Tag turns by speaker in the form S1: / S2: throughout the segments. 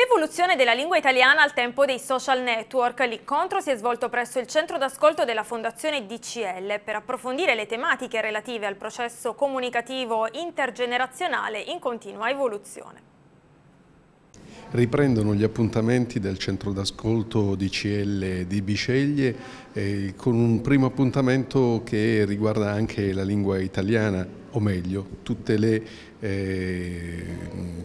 S1: L'evoluzione della lingua italiana al tempo dei social network. L'incontro si è svolto presso il centro d'ascolto della Fondazione DCL per approfondire le tematiche relative al processo comunicativo intergenerazionale in continua evoluzione
S2: riprendono gli appuntamenti del centro d'ascolto di CL di Biceglie eh, con un primo appuntamento che riguarda anche la lingua italiana, o meglio, le, eh,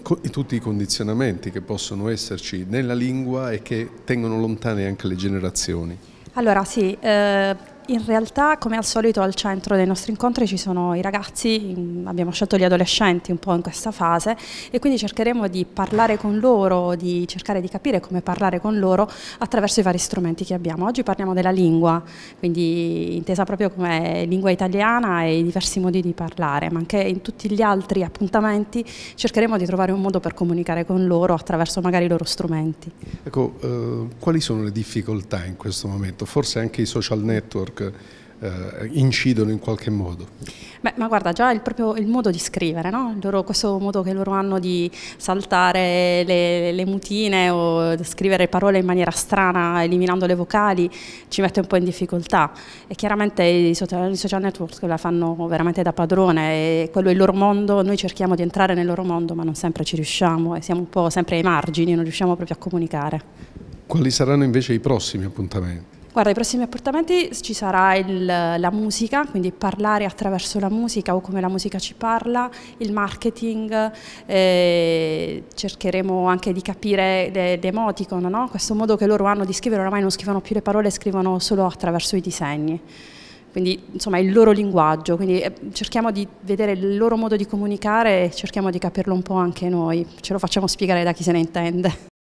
S2: co tutti i condizionamenti che possono esserci nella lingua e che tengono lontane anche le generazioni.
S3: Allora sì, eh, in realtà, come al solito, al centro dei nostri incontri ci sono i ragazzi, mm, abbiamo scelto gli adolescenti un po' in questa fase e quindi cercheremo di parlare con loro, di cercare di capire come parlare con loro attraverso i vari strumenti che abbiamo. Oggi parliamo della lingua, quindi intesa proprio come lingua italiana e i diversi modi di parlare, ma anche in tutti gli altri appuntamenti cercheremo di trovare un modo per comunicare con loro attraverso magari i loro strumenti.
S2: Ecco, eh, quali sono le difficoltà in questo momento? Forse anche i social network network eh, incidono in qualche modo.
S3: Beh, ma guarda, già il proprio il modo di scrivere, no? loro, questo modo che loro hanno di saltare le, le, mutine o scrivere parole in maniera strana, eliminando le vocali, ci mette un po' in difficoltà. E chiaramente i social, i social network la fanno veramente da padrone, e quello è il loro mondo, noi cerchiamo di entrare nel loro mondo, ma non sempre ci riusciamo e siamo un po' sempre ai margini, non riusciamo proprio a comunicare.
S2: Quali saranno invece i prossimi appuntamenti?
S3: Guarda, i prossimi appuntamenti ci sarà il, la musica, quindi parlare attraverso la musica o come la musica ci parla, il marketing, eh, cercheremo anche di capire l'emoticon, de, no? questo modo che loro hanno di scrivere, oramai non scrivono più le parole, scrivono solo attraverso i disegni quindi insomma il loro linguaggio, quindi eh, cerchiamo di vedere il loro modo di comunicare e cerchiamo di capirlo un po' anche noi, ce lo facciamo spiegare da chi se ne intende.